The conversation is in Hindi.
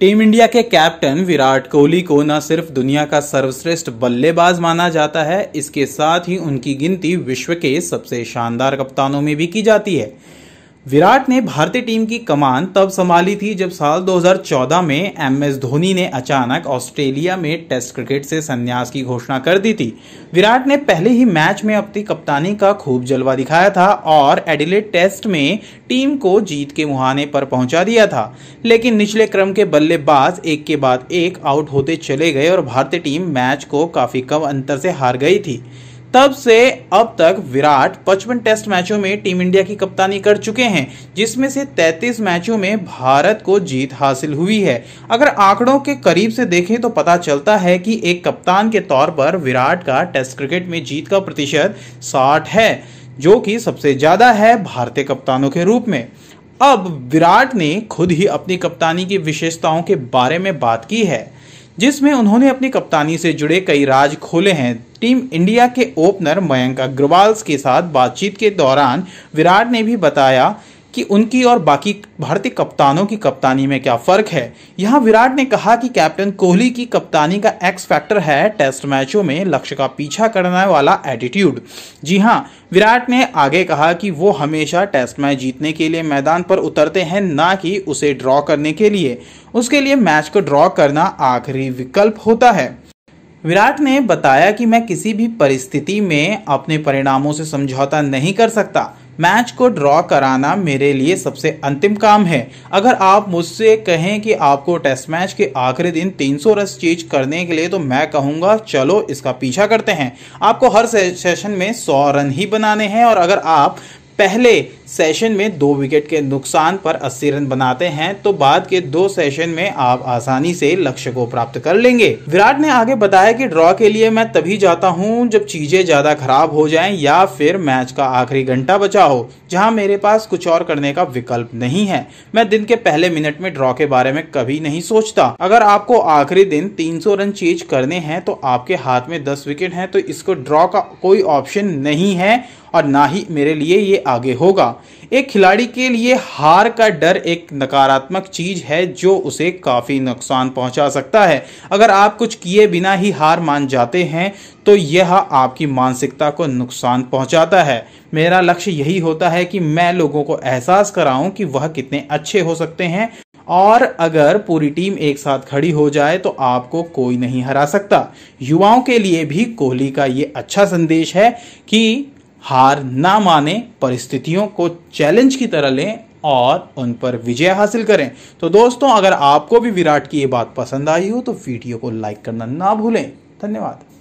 टीम इंडिया के कैप्टन विराट कोहली को न सिर्फ दुनिया का सर्वश्रेष्ठ बल्लेबाज माना जाता है इसके साथ ही उनकी गिनती विश्व के सबसे शानदार कप्तानों में भी की जाती है विराट ने भारतीय टीम की कमान तब संभाली थी जब साल 2014 में एम एस धोनी ने अचानक ऑस्ट्रेलिया में टेस्ट क्रिकेट से संन्यास की घोषणा कर दी थी विराट ने पहले ही मैच में अपनी कप्तानी का खूब जलवा दिखाया था और एडिलेड टेस्ट में टीम को जीत के मुहाने पर पहुंचा दिया था लेकिन निचले क्रम के बल्लेबाज एक के बाद एक आउट होते चले गए और भारतीय टीम मैच को काफ़ी कम अंतर से हार गई थी तब से अब तक विराट 55 टेस्ट मैचों में टीम इंडिया की कप्तानी कर चुके हैं जिसमें से 33 मैचों में भारत को जीत हासिल हुई है अगर आंकड़ों के करीब से देखें तो पता चलता है कि एक कप्तान के तौर पर विराट का टेस्ट क्रिकेट में जीत का प्रतिशत 60 है जो कि सबसे ज़्यादा है भारतीय कप्तानों के रूप में अब विराट ने खुद ही अपनी कप्तानी की विशेषताओं के बारे में बात की है जिसमें उन्होंने अपनी कप्तानी से जुड़े कई राज खोले हैं टीम इंडिया के ओपनर मयंक अग्रवाल के साथ बातचीत के दौरान विराट ने भी बताया कि उनकी और बाकी भारतीय कप्तानों की कप्तानी में क्या फ़र्क है यहां विराट ने कहा कि कैप्टन कोहली की कप्तानी का एक्स फैक्टर है टेस्ट मैचों में लक्ष्य का पीछा करने वाला एटीट्यूड जी हां विराट ने आगे कहा कि वो हमेशा टेस्ट मैच जीतने के लिए मैदान पर उतरते हैं ना कि उसे ड्रॉ करने के लिए उसके लिए मैच को ड्रॉ करना आखिरी विकल्प होता है विराट ने बताया कि मैं किसी भी परिस्थिति में अपने परिणामों से समझौता नहीं कर सकता मैच को ड्रॉ कराना मेरे लिए सबसे अंतिम काम है अगर आप मुझसे कहें कि आपको टेस्ट मैच के आखिरी दिन 300 रस चीज करने के लिए तो मैं कहूंगा चलो इसका पीछा करते हैं आपको हर सेशन में 100 रन ही बनाने हैं और अगर आप पहले सेशन में दो विकेट के नुकसान पर 80 रन बनाते हैं तो बाद के दो सेशन में आप आसानी से लक्ष्य को प्राप्त कर लेंगे विराट ने आगे बताया कि ड्रॉ के लिए मैं तभी जाता हूं जब चीजें ज्यादा खराब हो जाएं या फिर मैच का आखिरी घंटा बचा हो जहां मेरे पास कुछ और करने का विकल्प नहीं है मैं दिन के पहले मिनट में ड्रॉ के बारे में कभी नहीं सोचता अगर आपको आखिरी दिन तीन रन चेज करने हैं तो आपके हाथ में दस विकेट है तो इसको ड्रॉ का कोई ऑप्शन नहीं है और ना ही मेरे लिए ये आगे होगा एक खिलाड़ी के लिए हार का डर एक नकारात्मक चीज है जो उसे काफ़ी नुकसान पहुंचा सकता है अगर आप कुछ किए बिना ही हार मान जाते हैं तो यह आपकी मानसिकता को नुकसान पहुंचाता है मेरा लक्ष्य यही होता है कि मैं लोगों को एहसास कराऊं कि वह कितने अच्छे हो सकते हैं और अगर पूरी टीम एक साथ खड़ी हो जाए तो आपको कोई नहीं हरा सकता युवाओं के लिए भी कोहली का ये अच्छा संदेश है कि हार ना माने परिस्थितियों को चैलेंज की तरह लें और उन पर विजय हासिल करें तो दोस्तों अगर आपको भी विराट की ये बात पसंद आई हो तो वीडियो को लाइक करना ना भूलें धन्यवाद